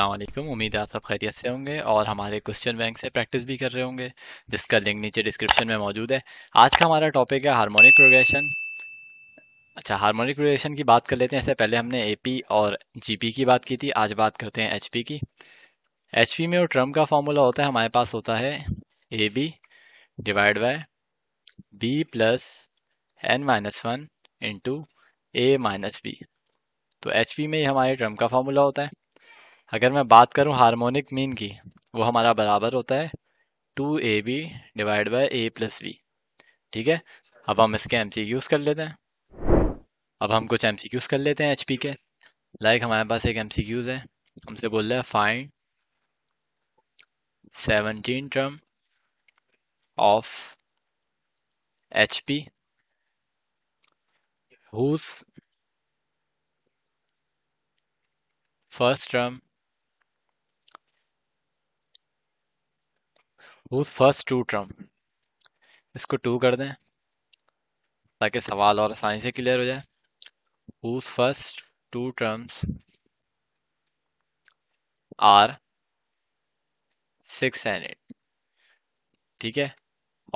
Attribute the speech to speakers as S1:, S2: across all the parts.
S1: असलम उम्मीद है आप सब खैरियत से होंगे और हमारे क्वेश्चन बैंक से प्रैक्टिस भी कर रहे होंगे जिसका लिंक नीचे डिस्क्रिप्शन में मौजूद है आज का हमारा टॉपिक है हारमोनिक प्रोग्रेशन अच्छा हारमोनिक प्रोग्रेशन की बात कर लेते हैं इससे पहले हमने ए और जी की बात की थी आज बात करते हैं एच की एच में और ट्रम का फॉर्मूला होता है हमारे पास होता है A B divide by B plus N minus one into A minus B तो एच में ही हमारे ट्रम का फॉर्मूला होता है अगर मैं बात करूं हार्मोनिक मीन की वो हमारा बराबर होता है two A B divide by A plus B ठीक है अब हम इसके एम सी क्यूज़ कर लेते हैं अब हम कुछ एम सी क्यूज़ कर लेते हैं एच पी के लाइक हमारे पास एक एम सी क्यूज़ है हमसे बोल रहे हैं find seventeen term of H P whose first term whose first two term इसको टू कर दें ताकि सवाल और आसानी से क्लियर हो जाए whose first two terms are six and eight ठीक है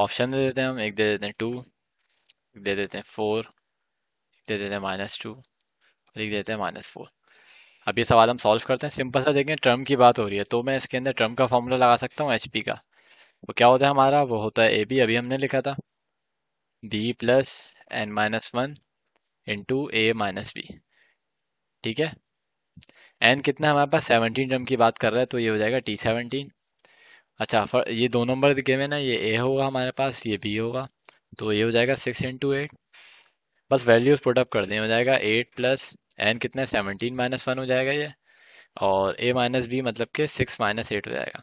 S1: ऑप्शन दे देते हैं हम एक दे देते हैं टू एक दे देते हैं फोर एक दे देते हैं माइनस टू और एक देते हैं माइनस फोर अब ये सवाल हम सॉल्व करते हैं सिंपल सा देखें टर्म की बात हो रही है तो मैं इसके अंदर टर्म का फॉर्मूला लगा सकता हूँ एच पी का वो क्या होता है हमारा वो होता है ए बी अभी हमने लिखा था B plus N minus one into A minus B ठीक है एन कितना हमारे पास सेवनटीन टर्म की बात कर रहा है तो ये हो जाएगा टी सेवनटीन अच्छा फर, ये दो नंबर दिखे हुए ना ये ए होगा हमारे पास ये बी होगा तो ये हो जाएगा सिक्स इंटू एट बस वैल्यूज प्रोडक्ट कर दें हो जाएगा एट प्लस एन कितना सेवनटीन माइनस वन हो जाएगा ये और ए माइनस बी मतलब के सिक्स माइनस एट हो जाएगा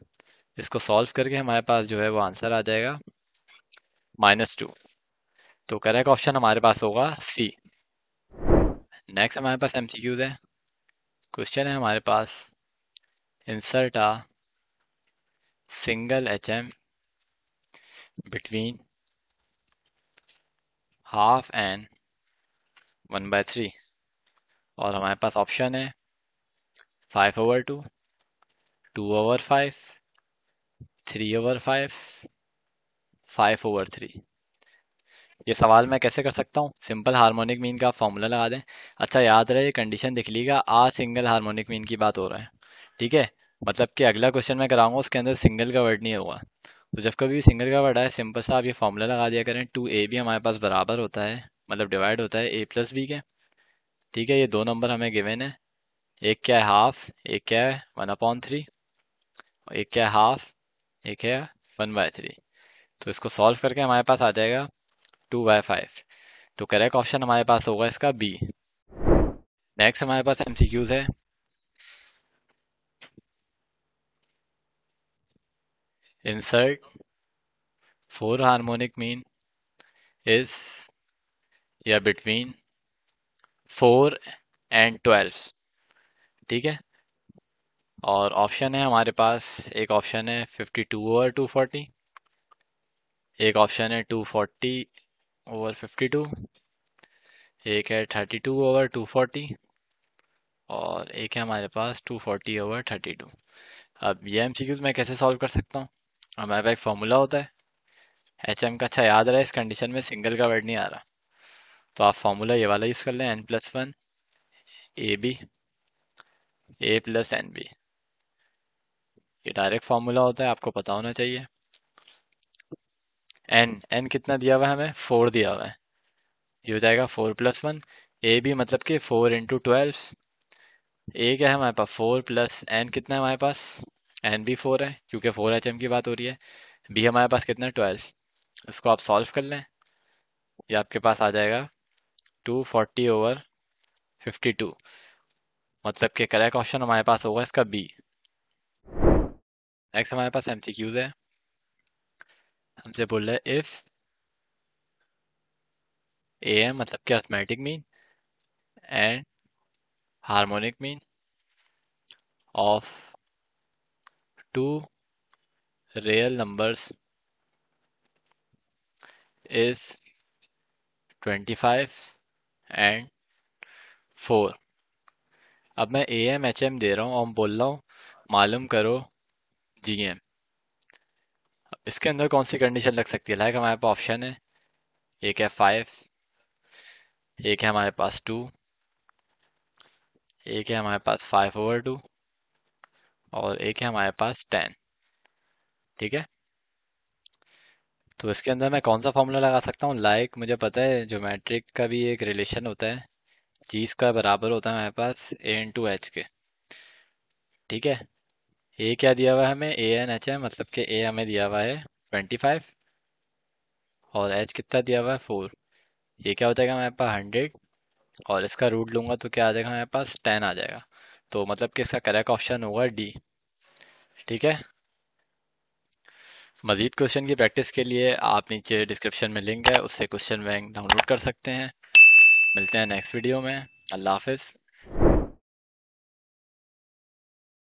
S1: इसको सॉल्व करके हमारे पास जो है वो आंसर आ जाएगा माइनस टू तो करेक्ट ऑप्शन हमारे पास होगा सी नेक्स्ट हमारे पास एम है क्वेश्चन है हमारे पास insert a single H M between half and one by three और हमारे पास ऑप्शन है five over two two over five three over five five over three ये सवाल मैं कैसे कर सकता हूँ सिंपल हार्मोनिक मीन का फॉर्मूला लगा दें अच्छा याद रहे ये कंडीशन दिख लीगा आ सिंगल हार्मोनिक मीन की बात हो रहा है ठीक है मतलब कि अगला क्वेश्चन मैं कराऊंगा उसके अंदर सिंगल का वर्ड नहीं होगा तो जब कभी भी सिंगल का वर्ड आए सिंपल सा आप ये फॉर्मूला लगा दिया करें टू ए भी हमारे पास बराबर होता है मतलब डिवाइड होता है ए प्लस बी के ठीक है ये दो नंबर हमें गिवेन है एक क्या है हाफ एक क्या है वन अपॉन थ्री एक क्या है हाफ एक है वन बाय थ्री तो इसको सॉल्व करके हमारे पास आ जाएगा टू बाय फाइव तो करेक्ट ऑप्शन हमारे पास होगा इसका बी नेक्स्ट हमारे पास क्यूज है insert four harmonic mean is या बिटवीन फोर एंड ट्वेल्व ठीक है और ऑप्शन है हमारे पास एक ऑप्शन है 52 ओवर 240 एक ऑप्शन है 240 ओवर 52 एक है 32 ओवर 240 और एक है हमारे पास 240 ओवर 32 अब ये एमसीक्यूज मैं कैसे सॉल्व कर सकता हूँ हमारे पास एक फॉर्मूला होता है एच एम का अच्छा याद रहा है इस कंडीशन में सिंगल का वर्ड नहीं आ रहा तो आप फॉर्मूला ये वाला यूज़ कर लें N plus one A B A plus N B ये डायरेक्ट फार्मूला होता है आपको पता होना चाहिए एन एन कितना दिया हुआ है हमें फोर दिया हुआ है ये हो जाएगा फोर प्लस वन ए भी मतलब कि फोर इंटू ट्वेल्व ए क्या है हमारे पास फोर प्लस एन कितना है हमारे पास एन भी फोर है क्योंकि फोर एच एम की बात हो रही है बी हमारे पास कितना है ट्वेल्व इसको आप सॉल्व कर लें ये आपके पास आ जाएगा two forty over fifty two मतलब कि करेक्ट ऑप्शन हमारे पास होगा इसका बी नेक्स्ट हमारे पास क्यूज है हमसे बोल रहे इफ ए एम मतलब कि arithmetic mean and harmonic mean of two real numbers is twenty five and four अब मैं ए एम एच एम दे रहा हूँ और बोल रहा हूँ मालूम करो जी एम इसके अंदर कौन सी कंडीशन लग सकती है लाइक हमारे पास ऑप्शन है एक है फाइव एक है हमारे पास टू एक है हमारे पास फाइव ओवर टू और एक है हमारे पास टेन ठीक है तो इसके अंदर मैं कौन सा फॉर्मूला लगा सकता हूँ लाइक मुझे पता है ज्योमेट्रिक का भी एक रिलेशन होता है जी इसका बराबर होता है हमारे पास ए टू एच के ठीक है ए क्या दिया हुआ है हमें ए एन एच है मतलब कि ए हमें दिया हुआ है ट्वेंटी फाइव और एच कितना दिया हुआ है फोर ये क्या हो जाएगा हमारे पास हंड्रेड और इसका रूट लूंगा तो क्या आ जाएगा हमारे पास टेन आ जाएगा तो मतलब कि इसका करेक्ट ऑप्शन होगा डी ठीक है मजीद क्वेश्चन की प्रैक्टिस के लिए आप नीचे डिस्क्रिप्शन में लिंक है उससे क्वेश्चन बैंक डाउनलोड कर सकते हैं मिलते हैं नेक्स्ट वीडियो में अल्लाह हाफिज़